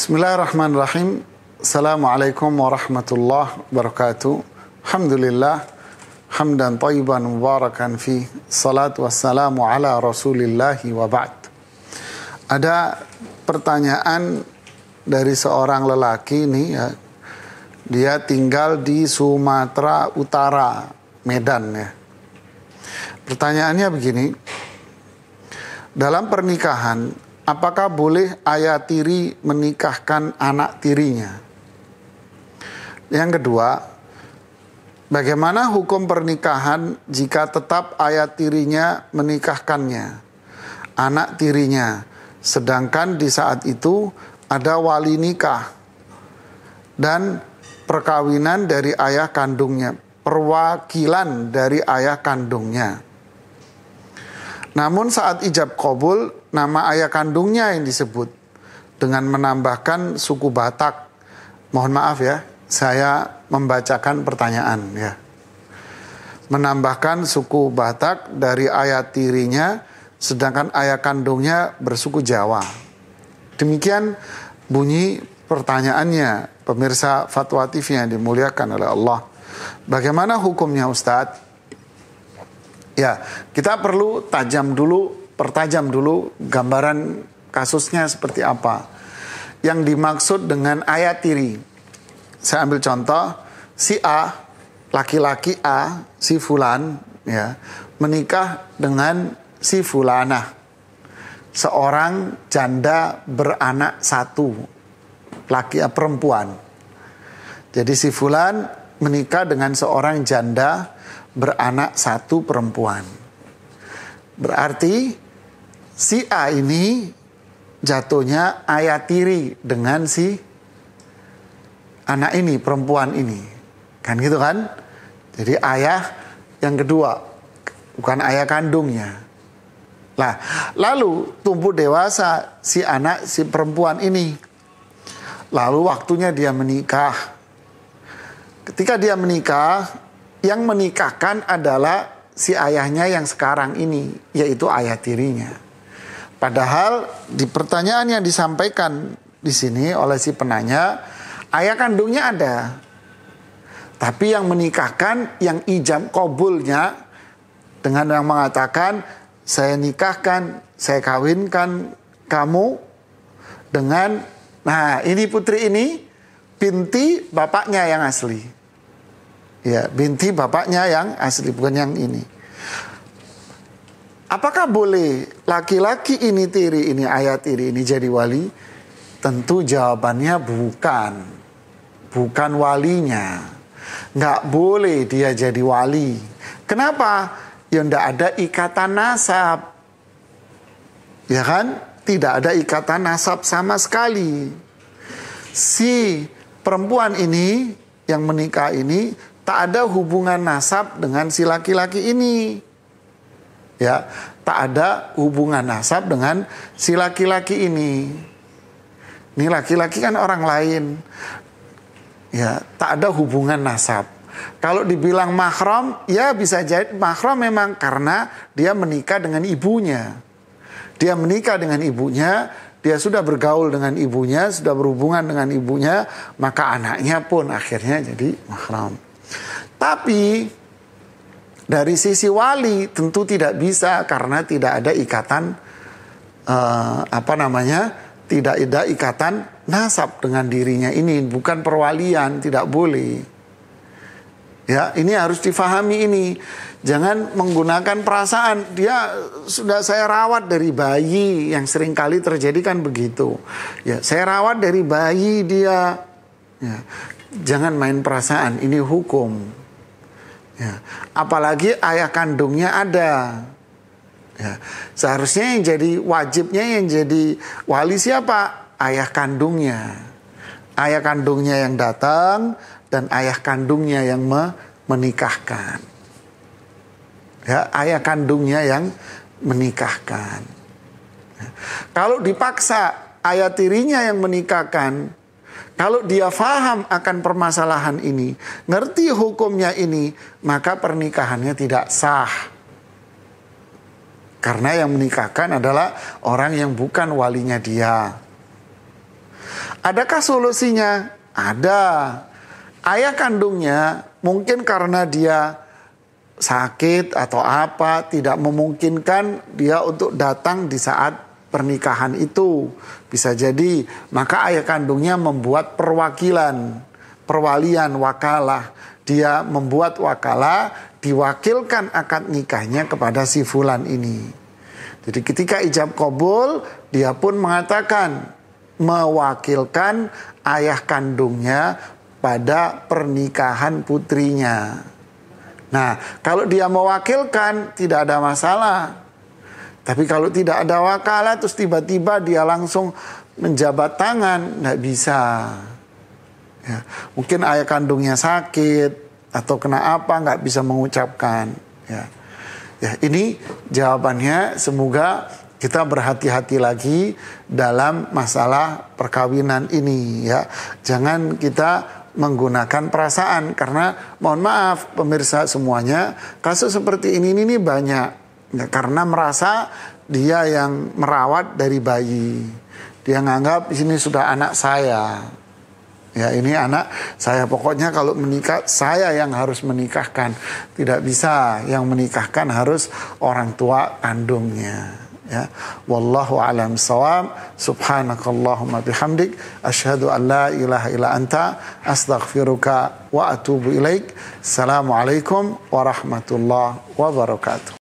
Bismillahirrahmanirrahim. Assalamualaikum warahmatullahi wabarakatuh. Alhamdulillah. Hamdan tayyiban mubarakan fi. salat wassalamu ala rasulillahi wa ba'd. Ada pertanyaan dari seorang lelaki nih ya. Dia tinggal di Sumatera Utara, Medan ya. Pertanyaannya begini. Dalam pernikahan apakah boleh ayah tiri menikahkan anak tirinya? Yang kedua, bagaimana hukum pernikahan jika tetap ayah tirinya menikahkannya? Anak tirinya, sedangkan di saat itu ada wali nikah dan perkawinan dari ayah kandungnya, perwakilan dari ayah kandungnya. Namun saat ijab kabul, nama ayah kandungnya yang disebut dengan menambahkan suku Batak. Mohon maaf ya, saya membacakan pertanyaan ya. Menambahkan suku Batak dari ayah tirinya, sedangkan ayah kandungnya bersuku Jawa. Demikian bunyi pertanyaannya, pemirsa Fatwa TV yang dimuliakan oleh Allah. Bagaimana hukumnya Ustadz? Ya, kita perlu tajam dulu, pertajam dulu gambaran kasusnya seperti apa. Yang dimaksud dengan ayat tiri. Saya ambil contoh, si A, laki-laki A, si fulan, ya, menikah dengan si Fulana. Seorang janda beranak satu, laki eh, perempuan. Jadi si fulan menikah dengan seorang janda beranak satu perempuan. Berarti si A ini jatuhnya ayah tiri dengan si anak ini, perempuan ini. Kan gitu kan? Jadi ayah yang kedua, bukan ayah kandungnya. Lah, lalu tumbuh dewasa si anak si perempuan ini. Lalu waktunya dia menikah ketika dia menikah, yang menikahkan adalah si ayahnya yang sekarang ini, yaitu ayah tirinya. Padahal di pertanyaan yang disampaikan di sini oleh si penanya, ayah kandungnya ada. Tapi yang menikahkan, yang ijam kobulnya dengan yang mengatakan, saya nikahkan, saya kawinkan kamu dengan, nah ini putri ini, binti bapaknya yang asli. Ya, binti bapaknya yang asli bukan yang ini. Apakah boleh laki-laki ini tiri ini ayat tiri ini jadi wali? Tentu jawabannya bukan. Bukan walinya. Nggak boleh dia jadi wali. Kenapa? Ya ndak ada ikatan nasab. Ya kan? Tidak ada ikatan nasab sama sekali. Si perempuan ini yang menikah ini tak ada hubungan nasab dengan si laki-laki ini. Ya, tak ada hubungan nasab dengan si laki-laki ini. Ini laki-laki kan orang lain. Ya, tak ada hubungan nasab. Kalau dibilang mahram, ya bisa jadi mahram memang karena dia menikah dengan ibunya. Dia menikah dengan ibunya, dia sudah bergaul dengan ibunya, sudah berhubungan dengan ibunya, maka anaknya pun akhirnya jadi mahram. Tapi dari sisi wali tentu tidak bisa karena tidak ada ikatan uh, apa namanya? tidak ada ikatan nasab dengan dirinya ini bukan perwalian, tidak boleh. Ya, ini harus difahami ini. Jangan menggunakan perasaan. Dia sudah saya rawat dari bayi yang sering kali terjadi kan begitu. Ya, saya rawat dari bayi dia. Ya, jangan main perasaan. Ini hukum. Ya, apalagi ayah kandungnya ada. Ya, seharusnya yang jadi wajibnya yang jadi wali siapa? Ayah kandungnya. Ayah kandungnya yang datang dan ayah kandungnya yang me menikahkan. Ya, ayah kandungnya yang menikahkan. Kalau dipaksa ayah tirinya yang menikahkan, kalau dia faham akan permasalahan ini, ngerti hukumnya ini, maka pernikahannya tidak sah. Karena yang menikahkan adalah orang yang bukan walinya dia. Adakah solusinya? Ada. Ayah kandungnya mungkin karena dia sakit atau apa tidak memungkinkan dia untuk datang di saat pernikahan itu bisa jadi maka ayah kandungnya membuat perwakilan perwalian wakalah dia membuat wakalah diwakilkan akad nikahnya kepada si fulan ini jadi ketika ijab kobol dia pun mengatakan mewakilkan ayah kandungnya pada pernikahan putrinya. Nah, kalau dia mewakilkan tidak ada masalah. Tapi kalau tidak ada wakalah terus tiba-tiba dia langsung menjabat tangan, nggak bisa. Ya, mungkin ayah kandungnya sakit atau kena apa nggak bisa mengucapkan. Ya. ya, ini jawabannya. Semoga kita berhati-hati lagi dalam masalah perkawinan ini ya. Jangan kita menggunakan perasaan karena mohon maaf pemirsa semuanya kasus seperti ini ini, banyak ya, karena merasa dia yang merawat dari bayi dia nganggap ini sudah anak saya ya ini anak saya pokoknya kalau menikah saya yang harus menikahkan tidak bisa yang menikahkan harus orang tua kandungnya ya wallahu alam sawam, subhanakallahumma bihamdik asyhadu an la ilaha illa anta astaghfiruka wa atubu ilaik assalamualaikum warahmatullahi wabarakatuh